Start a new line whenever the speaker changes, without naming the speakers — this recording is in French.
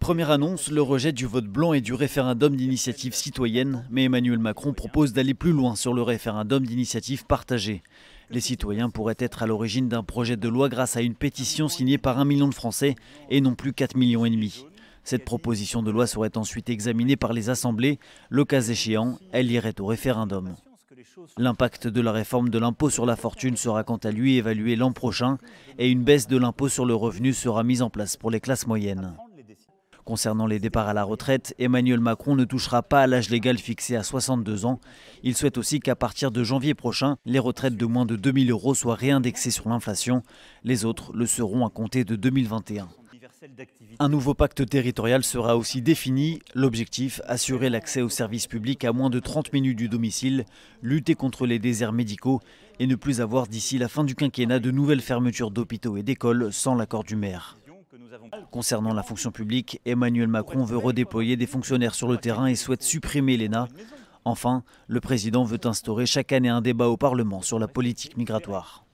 Première annonce, le rejet du vote blanc et du référendum d'initiative citoyenne, mais Emmanuel Macron propose d'aller plus loin sur le référendum d'initiative partagée. Les citoyens pourraient être à l'origine d'un projet de loi grâce à une pétition signée par un million de Français et non plus 4 millions et demi. Cette proposition de loi serait ensuite examinée par les assemblées. Le cas échéant, elle irait au référendum. L'impact de la réforme de l'impôt sur la fortune sera quant à lui évalué l'an prochain et une baisse de l'impôt sur le revenu sera mise en place pour les classes moyennes. Concernant les départs à la retraite, Emmanuel Macron ne touchera pas à l'âge légal fixé à 62 ans. Il souhaite aussi qu'à partir de janvier prochain, les retraites de moins de 2000 euros soient réindexées sur l'inflation. Les autres le seront à compter de 2021. Un nouveau pacte territorial sera aussi défini. L'objectif, assurer l'accès aux services publics à moins de 30 minutes du domicile, lutter contre les déserts médicaux et ne plus avoir d'ici la fin du quinquennat de nouvelles fermetures d'hôpitaux et d'écoles sans l'accord du maire. Concernant la fonction publique, Emmanuel Macron veut redéployer des fonctionnaires sur le terrain et souhaite supprimer l'ENA. Enfin, le président veut instaurer chaque année un débat au Parlement sur la politique migratoire.